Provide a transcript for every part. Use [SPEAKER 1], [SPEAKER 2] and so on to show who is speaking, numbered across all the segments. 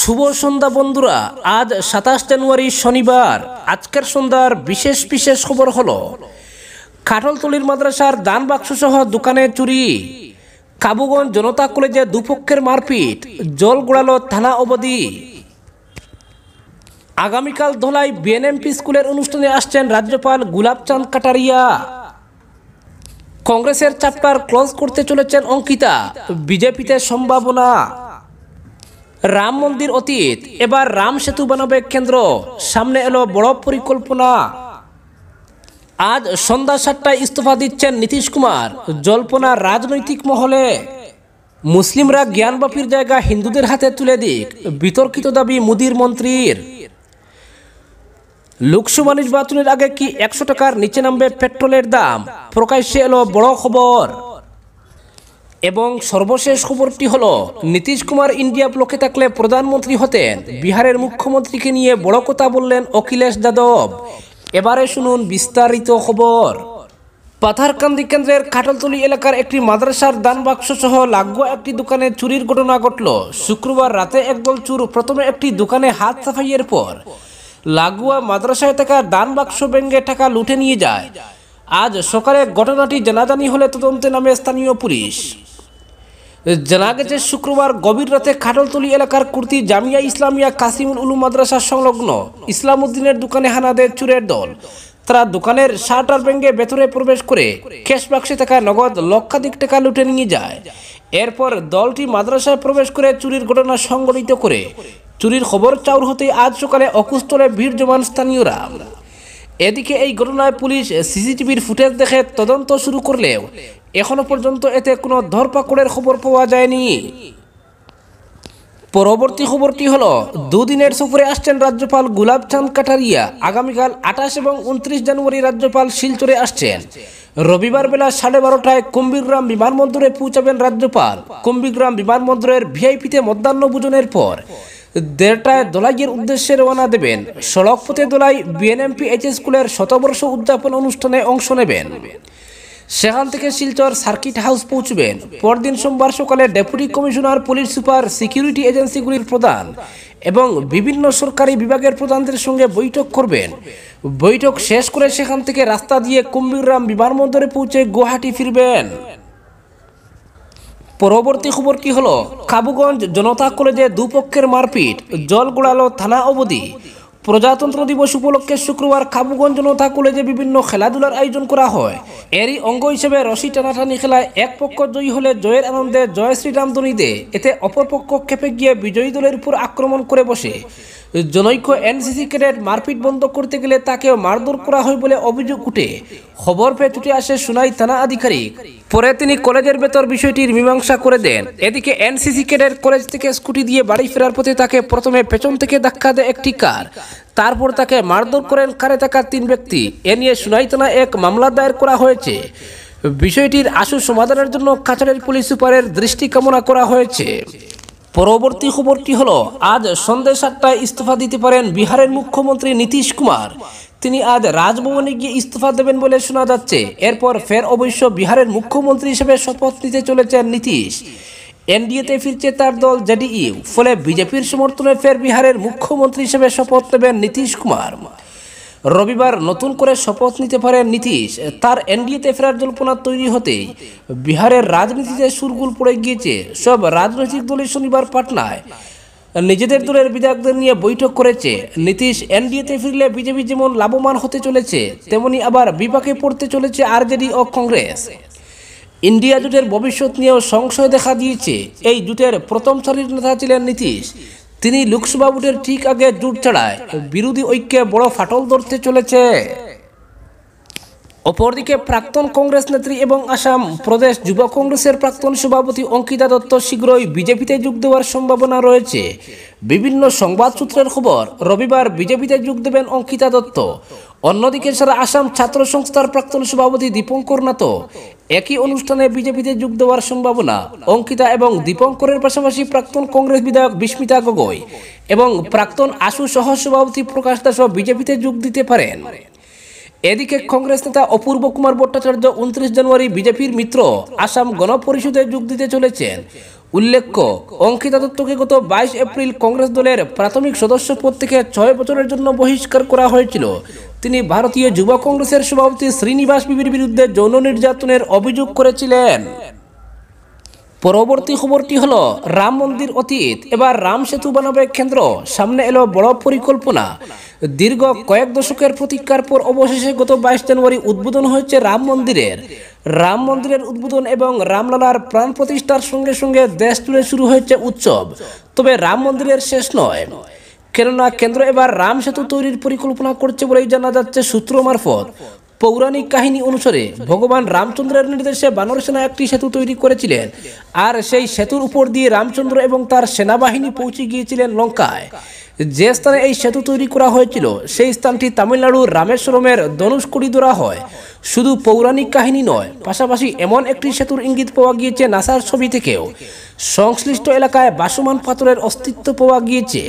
[SPEAKER 1] শুভ সন্ধ্যা বন্ধুরা আজ সাতাশ জানুয়ারি শনিবার আজকের সন্ধ্যার বিশেষ বিশেষ খবর হলো কাঠলতলির মাদ্রাসার দান বাক্সসহ দোকানে চুরি কাবুগঞ্জ জনতা কলেজে দুপক্ষের মারপিট জল গোড়ালো থানা অবধি আগামীকাল ধলাই বিএনএমপি স্কুলের অনুষ্ঠানে আসছেন রাজ্যপাল গুলাবচাঁদ কাটারিয়া কংগ্রেসের চ্যাপ্টার ক্লোজ করতে চলেছেন অঙ্কিতা বিজেপিতে সম্ভাবনা রাম মন্দির অতীত এবার রাম সেতু বানাবে কেন্দ্র সামনে এলো বড় পরিকল্পনা আজ সন্ধ্যা সাতটায় ইস্তফা দিচ্ছেন নীতিশ কুমার জল্পনা রাজনৈতিক মহলে মুসলিমরা জ্ঞানবাপীর জায়গা হিন্দুদের হাতে তুলে দিক বিতর্কিত দাবি মুদির মন্ত্রীর লোকসভা নির্বাচনের আগে কি একশো টাকার নিচে নামবে পেট্রোলের দাম প্রকাশ্যে এলো বড় খবর এবং সর্বশেষ খবরটি হল নীতিশ কুমার ইন্ডিয়া ব্লকে থাকলে প্রধানমন্ত্রী হতেন বিহারের মুখ্যমন্ত্রীকে নিয়ে বড় কথা বললেন অখিলেশ যাদব এবারে শুনুন বিস্তারিত খবর পাথারকান্দি কেন্দ্রের খাটলতলি এলাকার একটি মাদ্রাসার দান বাক্স সহ লাগোয়া একটি দোকানে চুরির ঘটনা ঘটল শুক্রবার রাতে একদল চুর প্রথমে একটি দোকানে হাত সাফাইয়ের পর লাগোয়া মাদ্রাসায় থাকা দান বাক্স ব্যাঙ্গে টাকা লুটে নিয়ে যায় আজ সকালে ঘটনাটি জানাজানি হলে তদন্তে নামে স্থানীয় পুলিশ জানা গেছে শুক্রবার গভীর রাতে খাটলতলি এলাকার কুর্তি জামিয়া ইসলামিয়া কাসিমুল উলু মাদ্রাসা সংলগ্ন ইসলামউদ্দিনের দোকানে হানা দেয় চুরের দল তারা দোকানের শার্টার ব্যাঙ্গে ভেতরে প্রবেশ করে ক্যাশ বাক্সে থাকা নগদ লক্ষাধিক টাকা লুটে নিয়ে যায় এরপর দলটি মাদ্রাসায় প্রবেশ করে চুরির ঘটনা সংগঠিত করে চুরির খবর চাউর হতে আজ সকালে অকুস্থলে ভিড় জমান স্থানীয়রা এদিকে এই ঘটনায় পুলিশ সিসিটিভির ফুটেজ দেখে তদন্ত শুরু করলেও এখনো পর্যন্ত এতে কোনো ধরপাকড়ের খবর পাওয়া যায়নি পরবর্তী খবরটি হল দুদিনের সফরে আসছেন রাজ্যপাল গুলাবচাঁদ কাটারিয়া আগামীকাল আঠাশ এবং উনত্রিশ জানুয়ারি রাজ্যপাল শিলচরে আসছেন রবিবার বেলা সাড়ে বারোটায় কুম্ভীগ্রাম বিমানবন্দরে পৌঁছাবেন রাজ্যপাল কুম্বিগ্রাম বিমানবন্দরের ভিআইপিতে মধ্যাহ্ন ভোজনের পর দেড়টায় দোলাইয়ের উদ্দেশ্যে রওনা দেবেন সড়ক পথে দোলাই বিএনএমপি এইচ স্কুলের শতবর্ষ উদযাপন অনুষ্ঠানে অংশ নেবেন সেখান থেকে শিলচর সার্কিট হাউস পৌঁছবেন পরদিন সোমবার সকালে deputy commissioner police super security এজেন্সিগুলির প্রধান এবং বিভিন্ন সরকারি বিভাগের প্রধানদের সঙ্গে বৈঠক করবেন বৈঠক শেষ করে সেখান থেকে রাস্তা দিয়ে কুম্বিরাম বিমানবন্দরে পৌঁছে গুয়াহাটি ফিরবেন পরবর্তী খবর কি হলো খাবুগঞ্জ জনতা কলেজে দুপক্ষের মারপিট জল থানা অবধি প্রজাতন্ত্র দিবস উপলক্ষে শুক্রবার খাবুগঞ্জ নথা কলেজে বিভিন্ন খেলাধুলার আয়োজন করা হয় এরই অঙ্গ হিসেবে রশি টানাটানি খেলায় এক পক্ষ জয়ী হলে জয়ের আনন্দে জয় শ্রীরাম দে এতে অপর পক্ষ খেপে গিয়ে বিজয়ী দলের উপর আক্রমণ করে বসে জনৈক এনসিসি ক্যাডেট মারপিট বন্ধ করতে গেলে তাকেও মারধর করা হয় বলে অভিযোগ উঠে খবর পেয়ে ছুটে আসে সুনাই থানা আধিকারিক পরে তিনি কলেজের ভেতর বিষয়টির মীমাংসা করে দেন এদিকে এনসিসি ক্যাডেট কলেজ থেকে স্কুটি দিয়ে বাড়ি ফেরার পথে তাকে প্রথমে পেছন থেকে ধাক্কা দেয় একটি কার তারপর তাকে মারধর করেন কারে থাকা তিন ব্যক্তি এ নিয়ে সুনাই থানা এক মামলা দায়ের করা হয়েছে বিষয়টির আশু সমাধানের জন্য কাছাড়ের পুলিশ সুপারের দৃষ্টি কামনা করা হয়েছে পরবর্তী খবরটি হলো আজ সন্ধ্যা সাতটায় ইস্তফা দিতে পারেন বিহারের মুখ্যমন্ত্রী নীতিশ কুমার তিনি আজ রাজভবনে গিয়ে ইস্তফা দেবেন বলে শোনা যাচ্ছে এরপর ফের অবশ্য বিহারের মুখ্যমন্ত্রী হিসেবে শপথ নিতে চলেছেন নীতিশ এনডিএতে ফিরছে তার দল জেডিইউ ফলে বিজেপির সমর্থনে ফের বিহারের মুখ্যমন্ত্রী হিসেবে শপথ নেবেন নীতিশ কুমার রবিবার নতুন করে শপথ নিতে পারেন নীতিশ তার এনডিএতে ফেরার জল্পনা তৈরি হতেই বিহারের রাজনীতিতে সুরগুল পড়ে গিয়েছে সব রাজনৈতিক দলই শনিবার পাটনায় নিজেদের দলের বিধায়কদের নিয়ে বৈঠক করেছে নীতিশ এনডিএতে ফিরলে বিজেপি যেমন লাভবান হতে চলেছে তেমনি আবার বিপাকে পড়তে চলেছে আরজেডি ও কংগ্রেস ইন্ডিয়া জুটের ভবিষ্যৎ নিয়েও সংশয় দেখা দিয়েছে এই জুটের প্রথম সারির নেতা ছিলেন নীতিশ তিনি লোকসভা ভোটের ঠিক আগে জোট ছাড়ায় বিরোধী ঐক্যে বড় ফাটল ধরতে চলেছে অপরদিকে প্রাক্তন কংগ্রেস নেত্রী এবং আসাম প্রদেশ যুব কংগ্রেসের প্রাক্তন সভাপতি অঙ্কিতা দত্ত শীঘ্রই বিজেপিতে যোগ দেওয়ার সম্ভাবনা রয়েছে বিভিন্ন সংবাদ সূত্রের খবর রবিবার বিজেপিতে যোগ দেবেন অঙ্কিতা দত্ত অন্যদিকে সারা আসাম ছাত্র সংস্থার প্রাক্তন সভাপতি দীপঙ্কর নাথ একই অনুষ্ঠানে বিজেপিতে যোগ দেওয়ার সম্ভাবনা অঙ্কিতা এবং দীপঙ্করের পাশাপাশি প্রাক্তন কংগ্রেস বিধায়ক বিস্মিতা গগৈ এবং প্রাক্তন আশু সহসভাপতি প্রকাশ দাসও বিজেপিতে যোগ দিতে পারেন এদিকে কংগ্রেস নেতা অপূর্ব কুমার ভট্টাচার্য উনত্রিশ জানুয়ারি বিজেপির মিত্র আসাম গণপরিষদে যোগ দিতে চলেছেন উল্লেখ্য অঙ্কিতা দত্তকে গত বাইশ এপ্রিল কংগ্রেস দলের প্রাথমিক সদস্য পদ থেকে ছয় বছরের জন্য বহিষ্কার করা হয়েছিল তিনি ভারতীয় যুব কংগ্রেসের সভাপতি শ্রীনিবাস বিবির বিরুদ্ধে যৌন নির্যাতনের অভিযোগ করেছিলেন পরবর্তী খবরটি হল রাম মন্দির অতীত এবার রাম সেতু বানাবে কেন্দ্র সামনে এলো বড় পরিকল্পনা দীর্ঘ কয়েক দশকের প্রতীক্ষার পর অবশেষে গত বাইশ জানুয়ারি উদ্বোধন হয়েছে রাম মন্দিরের রাম মন্দিরের উদ্বোধন এবং রামলালার প্রাণ প্রতিষ্ঠার সঙ্গে সঙ্গে দেশ জুড়ে শুরু হয়েছে উৎসব তবে রাম মন্দিরের শেষ নয় কেননা কেন্দ্র এবার রাম সেতু তৈরির পরিকল্পনা করছে বলেই জানা যাচ্ছে সূত্র মারফত পৌরাণিক কাহিনী অনুসারে ভগবান রামচন্দ্রের নির্দেশে বানর সেনা একটি সেতু তৈরি করেছিলেন আর সেই সেতুর উপর দিয়ে রামচন্দ্র এবং তার সেনাবাহিনী পৌঁছে গিয়েছিলেন লঙ্কায় যে স্থানে এই সেতু তৈরি করা হয়েছিল সেই স্থানটি তামিলনাড়ুর রামেশ্বরমের ধনুষকুড়ি ধরা হয় শুধু পৌরাণিক কাহিনী নয় পাশাপাশি এমন একটি সেতুর ইঙ্গিত পাওয়া গিয়েছে নাসার ছবি থেকেও সংশ্লিষ্ট এলাকায় বাসমান পাথরের অস্তিত্ব পাওয়া গিয়েছে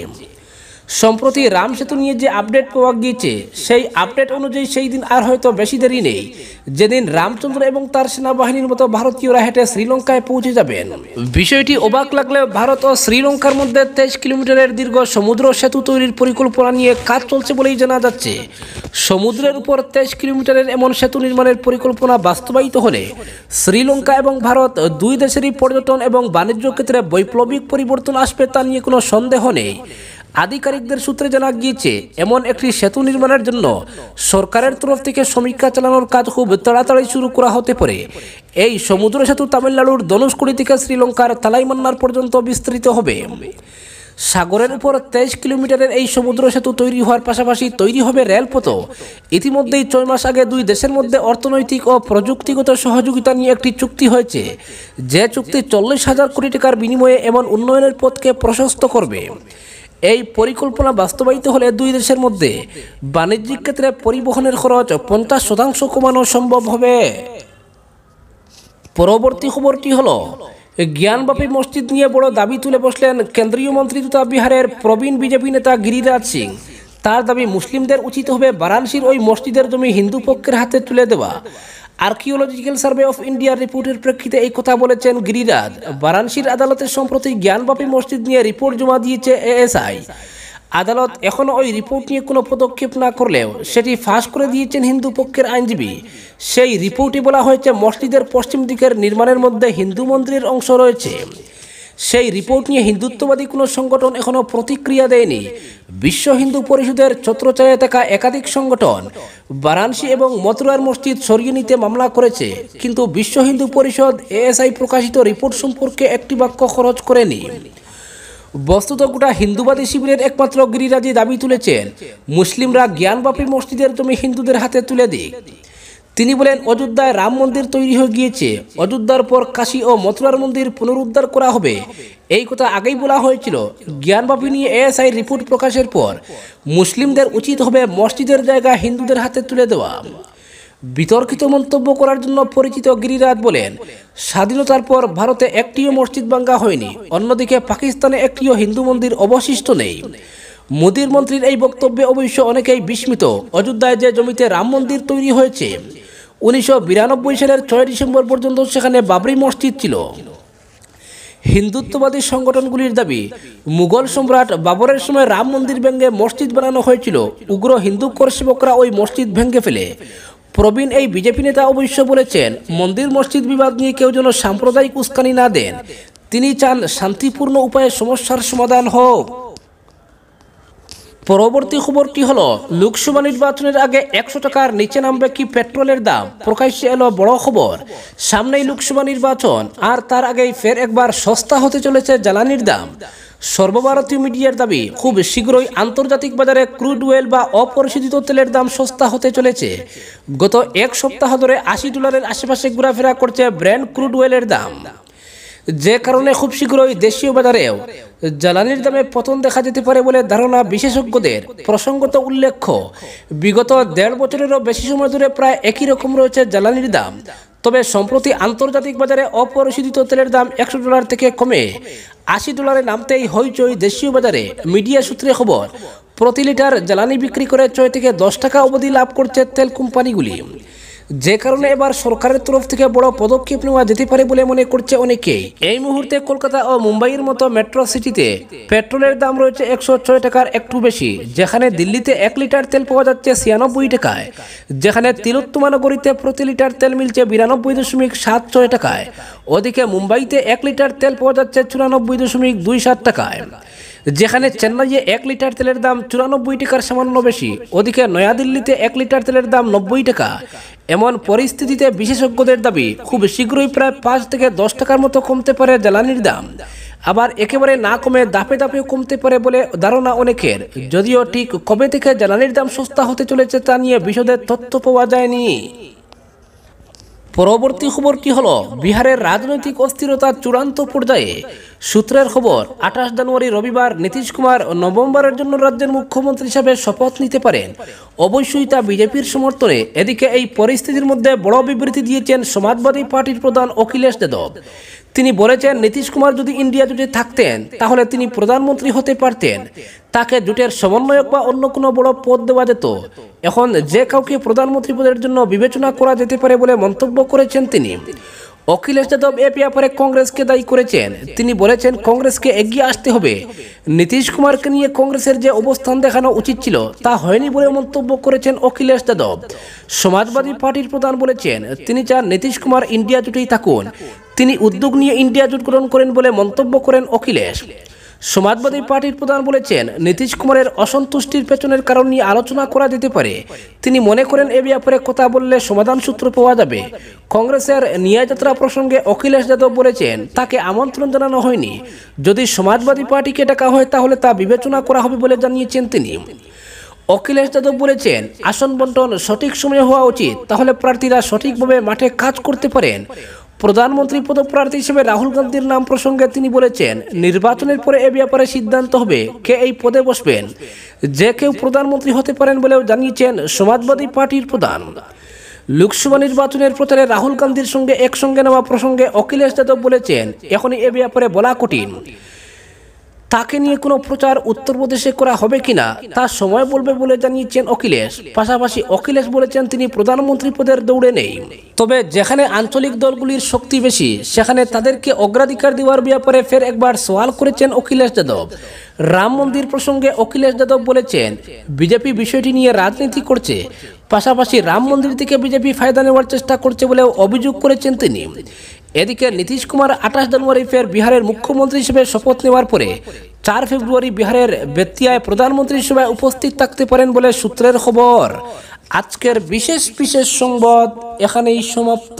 [SPEAKER 1] সম্প্রতি রাম সেতু নিয়ে যে আপডেট পাওয়া গিয়েছে সেই আপডেট অনুযায়ী সেই দিন আর হয়তো বেশি দেরি নেই যেদিন রামচন্দ্র এবং তার সেনাবাহিনীর মতো ভারতীয়রা হেঁটে শ্রীলঙ্কায় পৌঁছে যাবেন বিষয়টি অবাক লাগলে ভারত ও শ্রীলঙ্কার মধ্যে তেইশ কিলোমিটারের দীর্ঘ সমুদ্র সেতু তৈরির পরিকল্পনা নিয়ে কাজ চলছে বলেই জানা যাচ্ছে সমুদ্রের উপর তেইশ কিলোমিটারের এমন সেতু নির্মাণের পরিকল্পনা বাস্তবায়িত হলে শ্রীলঙ্কা এবং ভারত দুই দেশেরই পর্যটন এবং বাণিজ্য ক্ষেত্রে বৈপ্লবিক পরিবর্তন আসবে তা নিয়ে কোনো সন্দেহ নেই আধিকারিকদের সূত্রে জানা গিয়েছে এমন একটি সেতু নির্মাণের জন্য সরকারের তরফ থেকে সমীক্ষা চালানোর কাজ খুব তাড়াতাড়ি শুরু করা হতে পারে এই সমুদ্র সেতু তামিলনাড়ুর ধনুষকুড়ি থেকে শ্রীলঙ্কার তালাইমান্নার পর্যন্ত বিস্তৃত হবে সাগরের উপর তেইশ কিলোমিটারের এই সমুদ্র সেতু তৈরি হওয়ার পাশাপাশি তৈরি হবে রেলপথও ইতিমধ্যেই ছয় মাস আগে দুই দেশের মধ্যে অর্থনৈতিক ও প্রযুক্তিগত সহযোগিতা নিয়ে একটি চুক্তি হয়েছে যে চুক্তি চল্লিশ হাজার কোটি টাকার বিনিময়ে এমন উন্নয়নের পথকে প্রশস্ত করবে এই পরিকল্পনা বাস্তবায়িত হলে দুই দেশের মধ্যে বাণিজ্যিক ক্ষেত্রে পরিবহনের খরচ পঞ্চাশ শতাংশ কমানো সম্ভব হবে পরবর্তী খবরটি হল জ্ঞানব্যাপী মসজিদ নিয়ে বড় দাবি তুলে বসলেন কেন্দ্রীয় মন্ত্রী তথা বিহারের প্রবীণ বিজেপি নেতা গিরিরাজ সিং তার দাবি মুসলিমদের উচিত হবে বারাণসীর ওই মসজিদের জমি হিন্দু পক্ষের হাতে তুলে দেওয়া আর্কিওলজিক্যাল সার্ভে অফ ইন্ডিয়ার রিপোর্টের প্রেক্ষিতে এই কথা বলেছেন গিরিরাজ বারাণসীর আদালতে সম্প্রতি জ্ঞানব্যাপী মসজিদ নিয়ে রিপোর্ট জমা দিয়েছে এএসআই আদালত এখনও ওই রিপোর্ট নিয়ে কোনো পদক্ষেপ না করলেও সেটি ফাঁস করে দিয়েছেন হিন্দু পক্ষের আইনজীবী সেই রিপোর্টে বলা হয়েছে মসজিদের পশ্চিম দিকের নির্মাণের মধ্যে হিন্দু মন্দিরের অংশ রয়েছে সেই রিপোর্ট নিয়ে হিন্দুত্ববাদী কোনো সংগঠন এখনও প্রতিক্রিয়া দেয়নি বিশ্ব হিন্দু পরিষদের ছত্রছায়া থাকা একাধিক সংগঠন বারাণসী এবং মথুরার মসজিদ সরিয়ে নিতে মামলা করেছে কিন্তু বিশ্ব হিন্দু পরিষদ এএসআই প্রকাশিত রিপোর্ট সম্পর্কে একটি বাক্য খরচ করেনি বস্তুত গোটা হিন্দুবাদী শিবিরের একমাত্র গিরিরাজি দাবি তুলেছেন মুসলিমরা জ্ঞানব্যাপী মসজিদের জমি হিন্দুদের হাতে তুলে দিক তিনি বলেন অযোধ্যায় রাম মন্দির তৈরি হয়ে গিয়েছে অযোধ্যার পর কাশী ও মথুরার মন্দির পুনরুদ্ধার করা হবে এই কথা আগেই বলা হয়েছিল জ্ঞানবাপী নিয়ে এএসআই রিপোর্ট প্রকাশের পর মুসলিমদের উচিত হবে মসজিদের জায়গা হিন্দুদের হাতে তুলে দেওয়া বিতর্কিত মন্তব্য করার জন্য পরিচিত গিরিরাজ বলেন স্বাধীনতার পর ভারতে একটিও মসজিদ বাঙ্গা হয়নি অন্যদিকে পাকিস্তানে একটিও হিন্দু মন্দির অবশিষ্ট নেই মোদীর মন্ত্রীর এই বক্তব্যে অবশ্য অনেকেই বিস্মিত অযোধ্যায় যে জমিতে রাম মন্দির তৈরি হয়েছে উনিশশো সালের ছয় ডিসেম্বর পর্যন্ত সেখানে বাবরি মসজিদ ছিল হিন্দুত্ববাদী সংগঠনগুলির দাবি মুঘল সম্রাট বাবরের সময় রাম মন্দির ভেঙে মসজিদ বানানো হয়েছিল উগ্র হিন্দু করসেবকরা ওই মসজিদ ভেঙে ফেলে প্রবীণ এই বিজেপি নেতা অবশ্য বলেছেন মন্দির মসজিদ বিবাদ নিয়ে কেউ যেন সাম্প্রদায়িক উস্কানি না দেন তিনি চান শান্তিপূর্ণ উপায়ে সমস্যার সমাধান হোক পরবর্তী খবরটি হলো লোকসভা নির্বাচনের আগে একশো টাকার নিচে নামবে কি পেট্রোলের দাম প্রকাশ্যে এলো বড় খবর সামনেই লোকসভা নির্বাচন আর তার আগেই ফের একবার সস্তা হতে চলেছে জ্বালানির দাম সর্বভারতীয় মিডিয়ার দাবি খুব শীঘ্রই আন্তর্জাতিক বাজারে ক্রুড ওয়েল বা অপরিশোধিত তেলের দাম সস্তা হতে চলেছে গত এক সপ্তাহ ধরে আশি ডলারের আশেপাশে ঘোরাফেরা করছে ব্র্যান্ড ক্রুড ওয়েলের দাম যে কারণে খুব শীঘ্রই দেশীয় বাজারেও জ্বালানির দামে পতন দেখা যেতে পারে বলে ধারণা বিশেষজ্ঞদের প্রসঙ্গত উল্লেখ্য বিগত দেড় বছরেরও বেশি সময় ধরে প্রায় একই রকম রয়েছে জ্বালানির দাম তবে সম্প্রতি আন্তর্জাতিক বাজারে অপরিশোধিত তেলের দাম একশো ডলার থেকে কমে আশি ডলারে নামতেই হইচই দেশীয় বাজারে মিডিয়া সূত্রে খবর প্রতি লিটার জ্বালানি বিক্রি করে ছয় থেকে দশ টাকা অবধি লাভ করছে তেল কোম্পানিগুলি যে কারণে এবার সরকারের তরফ থেকে বড় পদক্ষেপ নেওয়া যেতে পারে বলে মনে করছে অনেকেই এই মুহূর্তে কলকাতা ও মুম্বাইয়ের মতো মেট্রো সিটিতে পেট্রোলের দাম রয়েছে একশো ছয় টাকার একটু বেশি যেখানে দিল্লিতে এক লিটার তেল পাওয়া যাচ্ছে ছিয়ানব্বই টাকায় যেখানে তিলোত্তমা নগরীতে প্রতি লিটার তেল মিলছে বিরানব্বই দশমিক সাত ছয় টাকায় ওদিকে মুম্বাইতে এক লিটার তেল পাওয়া যাচ্ছে চুরানব্বই দশমিক দুই সাত টাকায় যেখানে চেন্নাইয়ে এক লিটার তেলের দাম চুরানব্বই টাকার সামান্য বেশি ওদিকে নয়াদিল্লিতে এক লিটার তেলের দাম নব্বই টাকা এমন পরিস্থিতিতে বিশেষজ্ঞদের দাবি খুব শীঘ্রই প্রায় পাঁচ থেকে দশ টাকার মতো কমতে পারে জ্বালানির দাম আবার একেবারে না কমে দাপে দাপে কমতে পারে বলে ধারণা অনেকের যদিও ঠিক কবে থেকে জ্বালানির দাম সস্তা হতে চলেছে তা নিয়ে বিশদের তথ্য পাওয়া যায়নি পরবর্তী খবর কি হলো বিহারের রাজনৈতিক অস্থিরতার চূড়ান্ত পর্যায়ে সূত্রের খবর আঠাশ জানুয়ারি রবিবার নীতিশ কুমার নভেম্বরের জন্য রাজ্যের মুখ্যমন্ত্রী হিসাবে শপথ নিতে পারেন অবশ্যই তা বিজেপির সমর্থনে এদিকে এই পরিস্থিতির মধ্যে বড় বিবৃতি দিয়েছেন সমাজবাদী পার্টির প্রধান অখিলেশ যাদব তিনি বলেছেন নীতিশ কুমার যদি ইন্ডিয়া জুটে থাকতেন তাহলে তিনি প্রধানমন্ত্রী হতে পারতেন তাকে জোটের সমন্বয়ক বা অন্য কোনো বড় পদ দেওয়া যেত এখন যে কাউকে প্রধানমন্ত্রী পদের জন্য বিবেচনা করা যেতে পারে বলে মন্তব্য করেছেন তিনি অখিলেশ যাদব এ ব্যাপারে কংগ্রেসকে দায়ী করেছেন তিনি বলেছেন কংগ্রেসকে এগিয়ে আসতে হবে নীতিশ কুমারকে নিয়ে কংগ্রেসের যে অবস্থান দেখানো উচিত ছিল তা হয়নি বলে মন্তব্য করেছেন অখিলেশ যাদব সমাজবাদী পার্টির প্রধান বলেছেন তিনি চান নীতিশ কুমার ইন্ডিয়া জুটেই থাকুন তিনি উদ্যোগ নিয়ে ইন্ডিয়া জুট গ্রহণ করেন বলে মন্তব্য করেন অখিলেশ সমাজবাদী পার্টির প্রধান বলেছেন নীতিশ কুমারের অসন্তুষ্টির পেছনের কারণ নিয়ে আলোচনা করা যেতে পারে তিনি মনে করেন এ ব্যাপারে কথা বললে সমাধান সূত্র পাওয়া যাবে কংগ্রেসের নিয়াযাত্রা প্রসঙ্গে অখিলেশ যাদব বলেছেন তাকে আমন্ত্রণ জানানো হয়নি যদি সমাজবাদী পার্টিকে ডাকা হয় তাহলে তা বিবেচনা করা হবে বলে জানিয়েছেন তিনি অখিলেশ যাদব বলেছেন আসন বন্টন সঠিক সময়ে হওয়া উচিত তাহলে প্রার্থীরা সঠিকভাবে মাঠে কাজ করতে পারেন প্রধানমন্ত্রী পদপ্রার্থী হিসেবে রাহুল গান্ধীর নাম প্রসঙ্গে তিনি বলেছেন নির্বাচনের পরে এ ব্যাপারে সিদ্ধান্ত হবে কে এই পদে বসবেন যে কেউ প্রধানমন্ত্রী হতে পারেন বলেও জানিয়েছেন সমাজবাদী পার্টির প্রধান লোকসভা নির্বাচনের প্রচারে রাহুল গান্ধীর সঙ্গে একসঙ্গে নেওয়া প্রসঙ্গে অখিলেশ যাদব বলেছেন এখনই এ ব্যাপারে বলা কঠিন তাকে নিয়ে কোনো প্রচার উত্তরপ্রদেশে করা হবে কিনা তা সময় বলবে বলে জানিয়েছেন অখিলেশ পাশাপাশি অখিলেশ বলেছেন তিনি প্রধানমন্ত্রী পদের দৌড়ে নেই তবে যেখানে আঞ্চলিক দলগুলির শক্তি বেশি সেখানে তাদেরকে অগ্রাধিকার দেওয়ার ব্যাপারে ফের একবার সওয়াল করেছেন অখিলেশ যাদব রাম মন্দির প্রসঙ্গে অখিলেশ যাদব বলেছেন বিজেপি বিষয়টি নিয়ে রাজনীতি করছে পাশাপাশি রাম মন্দির থেকে বিজেপি ফায়দা নেওয়ার চেষ্টা করছে বলে অভিযোগ করেছেন তিনি এদিকে নীতিশ কুমার আঠাশ জানুয়ারি ফের বিহারের মুখ্যমন্ত্রী হিসেবে শপথ নেওয়ার পরে চার ফেব্রুয়ারি বিহারের বেতিয়ায় প্রধানমন্ত্রী সভায় উপস্থিত থাকতে পারেন বলে সূত্রের খবর আজকের বিশেষ বিশেষ সংবাদ এখানেই সমাপ্ত